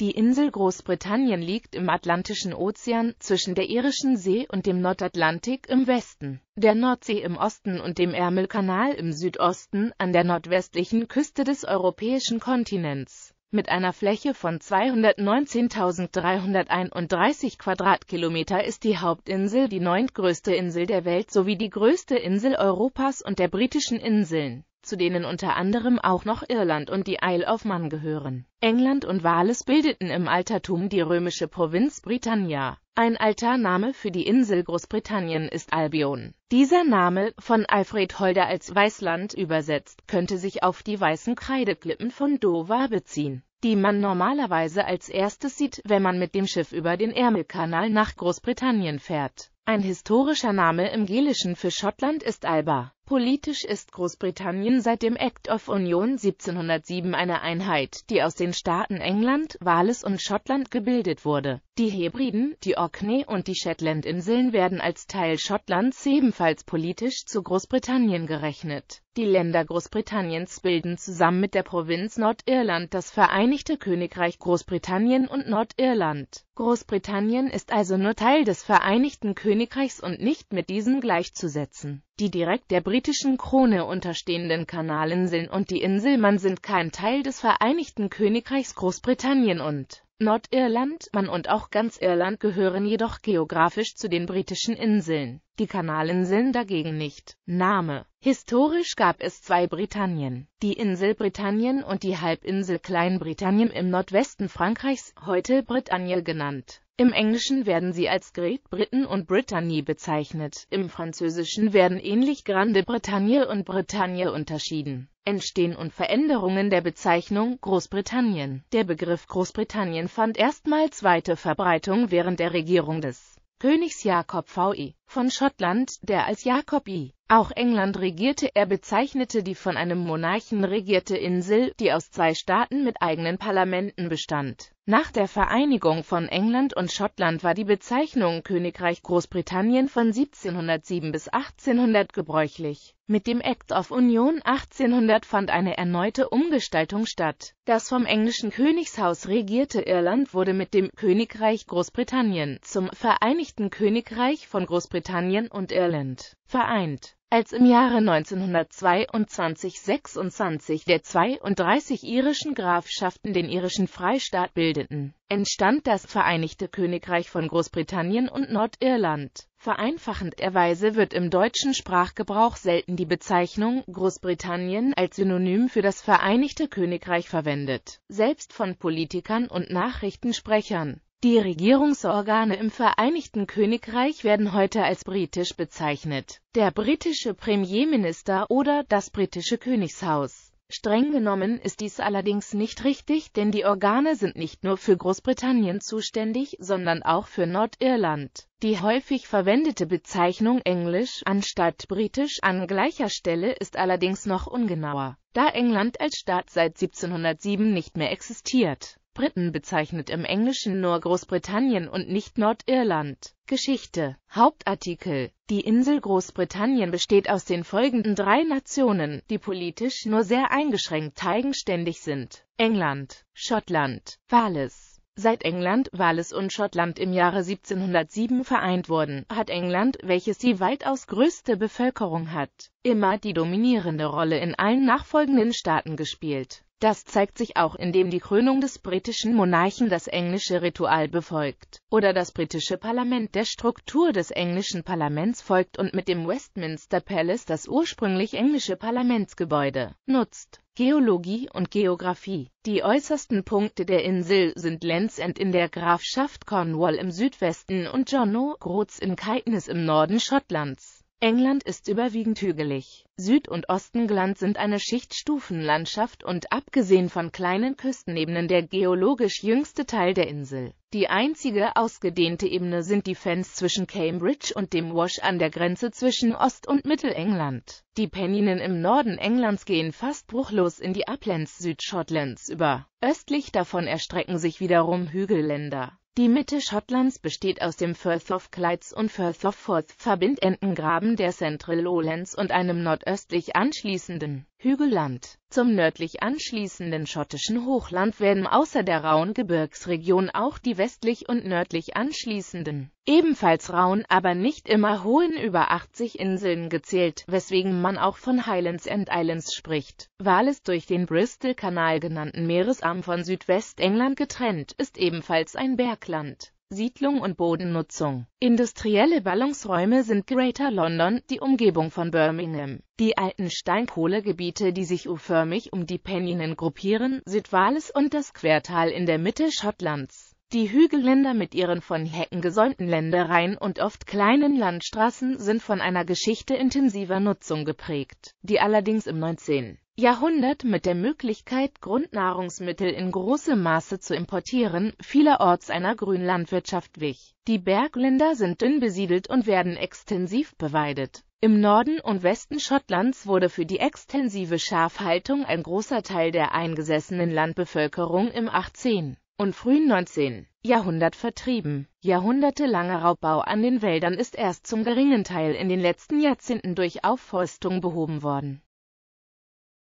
Die Insel Großbritannien liegt im Atlantischen Ozean zwischen der Irischen See und dem Nordatlantik im Westen, der Nordsee im Osten und dem Ärmelkanal im Südosten an der nordwestlichen Küste des europäischen Kontinents. Mit einer Fläche von 219.331 Quadratkilometer ist die Hauptinsel die neuntgrößte Insel der Welt sowie die größte Insel Europas und der Britischen Inseln zu denen unter anderem auch noch Irland und die Isle of Man gehören. England und Wales bildeten im Altertum die römische Provinz Britannia. Ein Altername für die Insel Großbritannien ist Albion. Dieser Name, von Alfred Holder als Weißland übersetzt, könnte sich auf die weißen Kreideklippen von Dover beziehen, die man normalerweise als erstes sieht, wenn man mit dem Schiff über den Ärmelkanal nach Großbritannien fährt. Ein historischer Name im Gelischen für Schottland ist Alba. Politisch ist Großbritannien seit dem Act of Union 1707 eine Einheit, die aus den Staaten England, Wales und Schottland gebildet wurde. Die Hebriden, die Orkney und die Shetlandinseln werden als Teil Schottlands ebenfalls politisch zu Großbritannien gerechnet. Die Länder Großbritanniens bilden zusammen mit der Provinz Nordirland das Vereinigte Königreich Großbritannien und Nordirland. Großbritannien ist also nur Teil des Vereinigten Königreichs Königreichs und nicht mit diesem gleichzusetzen. Die direkt der britischen Krone unterstehenden Kanalinseln und die Inselmann sind kein Teil des Vereinigten Königreichs Großbritannien und Nordirland, Man und auch ganz Irland gehören jedoch geografisch zu den britischen Inseln, die Kanalinseln dagegen nicht. Name Historisch gab es zwei Britannien, die Insel Britannien und die Halbinsel Kleinbritannien im Nordwesten Frankreichs, heute Britannien genannt. Im Englischen werden sie als Great Britain und Brittany bezeichnet, im Französischen werden ähnlich Grande Bretagne und Bretagne unterschieden. Entstehen und Veränderungen der Bezeichnung Großbritannien. Der Begriff Großbritannien fand erstmals weite Verbreitung während der Regierung des Königs Jakob VI. E von Schottland, der als Jakob I. auch England regierte. Er bezeichnete die von einem Monarchen regierte Insel, die aus zwei Staaten mit eigenen Parlamenten bestand. Nach der Vereinigung von England und Schottland war die Bezeichnung Königreich Großbritannien von 1707 bis 1800 gebräuchlich. Mit dem Act of Union 1800 fand eine erneute Umgestaltung statt. Das vom englischen Königshaus regierte Irland wurde mit dem Königreich Großbritannien zum Vereinigten Königreich von Großbritannien Großbritannien und Irland vereint. Als im Jahre 1922-26 der 32 irischen Grafschaften den irischen Freistaat bildeten, entstand das Vereinigte Königreich von Großbritannien und Nordirland. Vereinfachenderweise wird im deutschen Sprachgebrauch selten die Bezeichnung Großbritannien als Synonym für das Vereinigte Königreich verwendet, selbst von Politikern und Nachrichtensprechern die Regierungsorgane im Vereinigten Königreich werden heute als britisch bezeichnet. Der britische Premierminister oder das britische Königshaus. Streng genommen ist dies allerdings nicht richtig, denn die Organe sind nicht nur für Großbritannien zuständig, sondern auch für Nordirland. Die häufig verwendete Bezeichnung Englisch anstatt Britisch an gleicher Stelle ist allerdings noch ungenauer, da England als Staat seit 1707 nicht mehr existiert Briten bezeichnet im Englischen nur Großbritannien und nicht Nordirland. Geschichte Hauptartikel Die Insel Großbritannien besteht aus den folgenden drei Nationen, die politisch nur sehr eingeschränkt eigenständig sind. England, Schottland, Wales. Seit England, Wales und Schottland im Jahre 1707 vereint wurden, hat England, welches die weitaus größte Bevölkerung hat, immer die dominierende Rolle in allen nachfolgenden Staaten gespielt. Das zeigt sich auch, indem die Krönung des britischen Monarchen das englische Ritual befolgt, oder das britische Parlament der Struktur des englischen Parlaments folgt und mit dem Westminster Palace das ursprünglich englische Parlamentsgebäude nutzt. Geologie und Geographie. Die äußersten Punkte der Insel sind Landsend in der Grafschaft Cornwall im Südwesten und John O'Groats in Caithness im Norden Schottlands. England ist überwiegend hügelig. Süd- und Ostengland sind eine Schichtstufenlandschaft und abgesehen von kleinen Küstenebenen der geologisch jüngste Teil der Insel die einzige ausgedehnte Ebene sind die Fens zwischen Cambridge und dem Wash an der Grenze zwischen Ost- und Mittelengland. Die Penninen im Norden Englands gehen fast bruchlos in die Uplands Südschottlands über. Östlich davon erstrecken sich wiederum Hügelländer. Die Mitte Schottlands besteht aus dem Firth of Clydes und Firth of Forth, Verbindendengraben der Central Lowlands und einem nordöstlich anschließenden Hügelland. Zum nördlich anschließenden schottischen Hochland werden außer der rauen Gebirgsregion auch die westlich und nördlich anschließenden, ebenfalls rauen, aber nicht immer hohen über 80 Inseln gezählt, weswegen man auch von Highlands and Islands spricht. Weil es durch den Bristol-Kanal genannten Meeresarm von Südwestengland getrennt ist ebenfalls ein Bergland. Siedlung und Bodennutzung. Industrielle Ballungsräume sind Greater London, die Umgebung von Birmingham. Die alten Steinkohlegebiete, die sich U-förmig um die Penninen gruppieren, sind Wales und das Quertal in der Mitte Schottlands. Die Hügelländer mit ihren von Hecken gesäumten Ländereien und oft kleinen Landstraßen sind von einer Geschichte intensiver Nutzung geprägt, die allerdings im 19. Jahrhundert mit der Möglichkeit, Grundnahrungsmittel in großem Maße zu importieren, vielerorts einer Grünlandwirtschaft wich. Die Bergländer sind dünn besiedelt und werden extensiv beweidet. Im Norden und Westen Schottlands wurde für die extensive Schafhaltung ein großer Teil der eingesessenen Landbevölkerung im 18. und frühen 19. Jahrhundert vertrieben. Jahrhundertelanger Raubbau an den Wäldern ist erst zum geringen Teil in den letzten Jahrzehnten durch Aufforstung behoben worden